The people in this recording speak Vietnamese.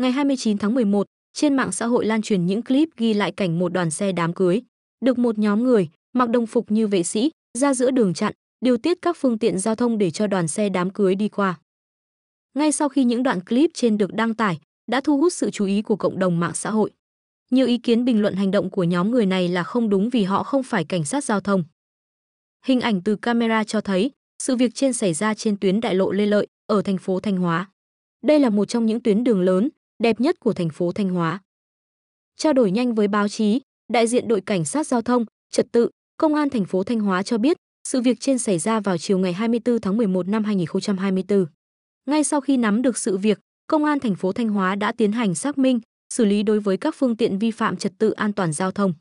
Ngày 29 tháng 11, trên mạng xã hội lan truyền những clip ghi lại cảnh một đoàn xe đám cưới, được một nhóm người mặc đồng phục như vệ sĩ ra giữa đường chặn, điều tiết các phương tiện giao thông để cho đoàn xe đám cưới đi qua. Ngay sau khi những đoạn clip trên được đăng tải, đã thu hút sự chú ý của cộng đồng mạng xã hội. Nhiều ý kiến bình luận hành động của nhóm người này là không đúng vì họ không phải cảnh sát giao thông. Hình ảnh từ camera cho thấy, sự việc trên xảy ra trên tuyến đại lộ Lê Lợi ở thành phố Thanh Hóa. Đây là một trong những tuyến đường lớn, đẹp nhất của thành phố Thanh Hóa. Trao đổi nhanh với báo chí, đại diện đội cảnh sát giao thông, trật tự, công an thành phố Thanh Hóa cho biết, sự việc trên xảy ra vào chiều ngày 24 tháng 11 năm 2024. Ngay sau khi nắm được sự việc, công an thành phố Thanh Hóa đã tiến hành xác minh, xử lý đối với các phương tiện vi phạm trật tự an toàn giao thông.